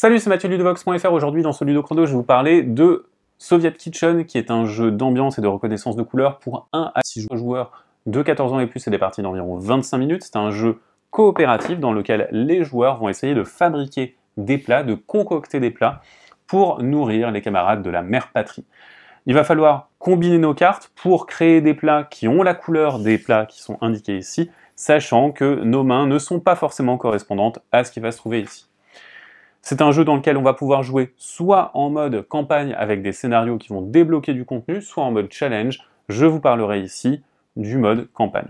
Salut, c'est Mathieu Ludovox.fr. Aujourd'hui, dans ce Ludo Chrono, je vais vous parler de Soviet Kitchen, qui est un jeu d'ambiance et de reconnaissance de couleurs pour 1 à 6 joueurs de 14 ans et plus et des parties d'environ 25 minutes. C'est un jeu coopératif dans lequel les joueurs vont essayer de fabriquer des plats, de concocter des plats pour nourrir les camarades de la mère patrie. Il va falloir combiner nos cartes pour créer des plats qui ont la couleur des plats qui sont indiqués ici, sachant que nos mains ne sont pas forcément correspondantes à ce qui va se trouver ici. C'est un jeu dans lequel on va pouvoir jouer soit en mode campagne avec des scénarios qui vont débloquer du contenu, soit en mode challenge. Je vous parlerai ici du mode campagne.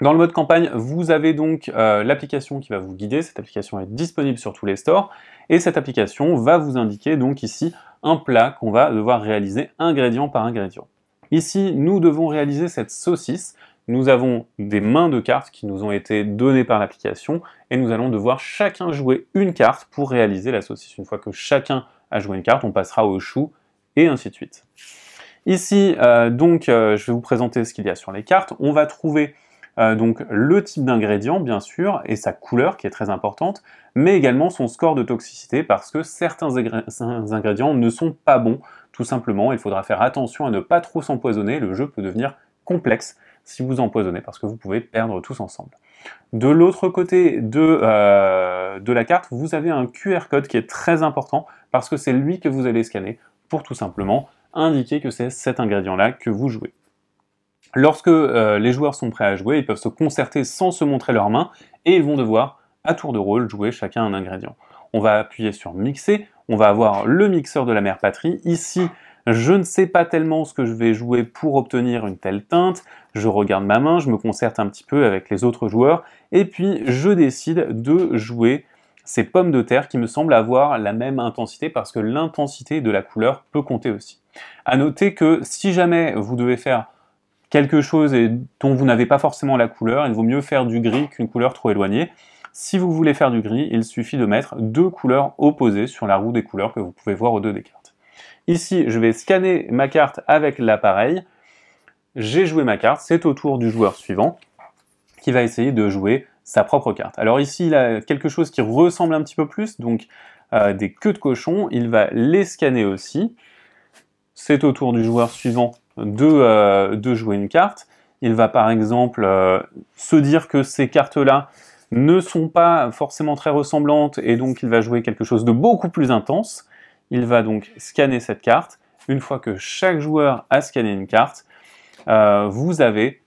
Dans le mode campagne, vous avez donc euh, l'application qui va vous guider. Cette application est disponible sur tous les stores. Et cette application va vous indiquer donc ici un plat qu'on va devoir réaliser ingrédient par ingrédient. Ici, nous devons réaliser cette saucisse nous avons des mains de cartes qui nous ont été données par l'application et nous allons devoir chacun jouer une carte pour réaliser la saucisse. Une fois que chacun a joué une carte, on passera au chou et ainsi de suite. Ici, euh, donc, euh, je vais vous présenter ce qu'il y a sur les cartes. On va trouver euh, donc le type d'ingrédient, bien sûr, et sa couleur qui est très importante, mais également son score de toxicité parce que certains ingrédients ne sont pas bons, tout simplement. Il faudra faire attention à ne pas trop s'empoisonner. Le jeu peut devenir complexe si vous empoisonnez, parce que vous pouvez perdre tous ensemble. De l'autre côté de, euh, la carte, vous avez un QR code qui est très important, parce que c'est lui que vous allez scanner pour tout simplement indiquer que c'est cet ingrédient-là que vous jouez. Lorsque euh, les joueurs sont prêts à jouer, ils peuvent se concerter sans se montrer leurs mains, et ils vont devoir, à tour de rôle, jouer chacun un ingrédient. On va appuyer sur Mixer, on va avoir le mixeur de la mère patrie. Ici, je ne sais pas tellement ce que je vais jouer pour obtenir une telle teinte, je regarde ma main, je me concerte un petit peu avec les autres joueurs, et puis je décide de jouer ces pommes de terre qui me semblent avoir la même intensité parce que l'intensité de la couleur peut compter aussi. À noter que si jamais vous devez faire quelque chose et dont vous n'avez pas forcément la couleur, il vaut mieux faire du gris qu'une couleur trop éloignée. Si vous voulez faire du gris, il suffit de mettre deux couleurs opposées sur la roue des couleurs que vous pouvez voir aux deux cas. Ici, je vais scanner ma carte avec l'appareil. J'ai joué ma carte, c'est au tour du joueur suivant qui va essayer de jouer sa propre carte. Alors ici, il a quelque chose qui ressemble un petit peu plus, donc euh, des queues de cochon. Il va les scanner aussi. C'est au tour du joueur suivant de, euh, jouer une carte. Il va par exemple euh, se dire que ces cartes-là ne sont pas forcément très ressemblantes et donc il va jouer quelque chose de beaucoup plus intense. Il va donc scanner cette carte. Une fois que chaque joueur a scanné une carte, euh, vous avez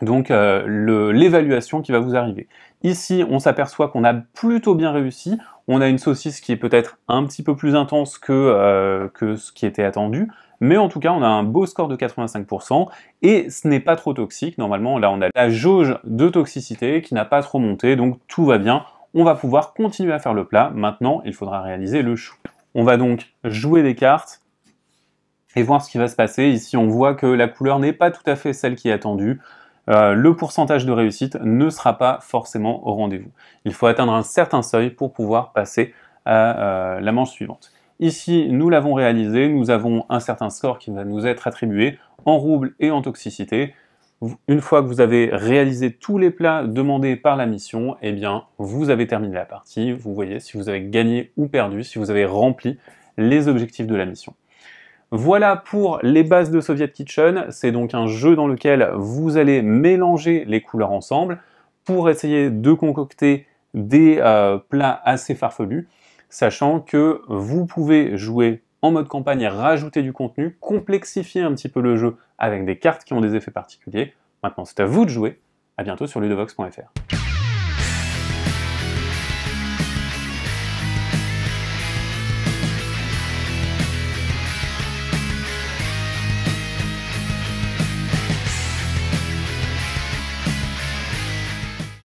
donc euh, l'évaluation qui va vous arriver. Ici, on s'aperçoit qu'on a plutôt bien réussi. On a une saucisse qui est peut-être un petit peu plus intense que, euh, que ce qui était attendu. Mais en tout cas, on a un beau score de 85% et ce n'est pas trop toxique. Normalement, là, on a la jauge de toxicité qui n'a pas trop monté, donc tout va bien. On va pouvoir continuer à faire le plat. Maintenant, il faudra réaliser le chou. On va donc jouer des cartes et voir ce qui va se passer. Ici, on voit que la couleur n'est pas tout à fait celle qui est attendue. Euh, le pourcentage de réussite ne sera pas forcément au rendez-vous. Il faut atteindre un certain seuil pour pouvoir passer à euh, la manche suivante. Ici, nous l'avons réalisé, nous avons un certain score qui va nous être attribué en rouble et en toxicité. Une fois que vous avez réalisé tous les plats demandés par la mission, eh bien, vous avez terminé la partie. Vous voyez si vous avez gagné ou perdu, si vous avez rempli les objectifs de la mission. Voilà pour les bases de Soviet Kitchen. C'est donc un jeu dans lequel vous allez mélanger les couleurs ensemble pour essayer de concocter des euh, plats assez farfelus, sachant que vous pouvez jouer en mode campagne et rajouter du contenu, complexifier un petit peu le jeu avec des cartes qui ont des effets particuliers. Maintenant, c'est à vous de jouer. À bientôt sur ludovox.fr.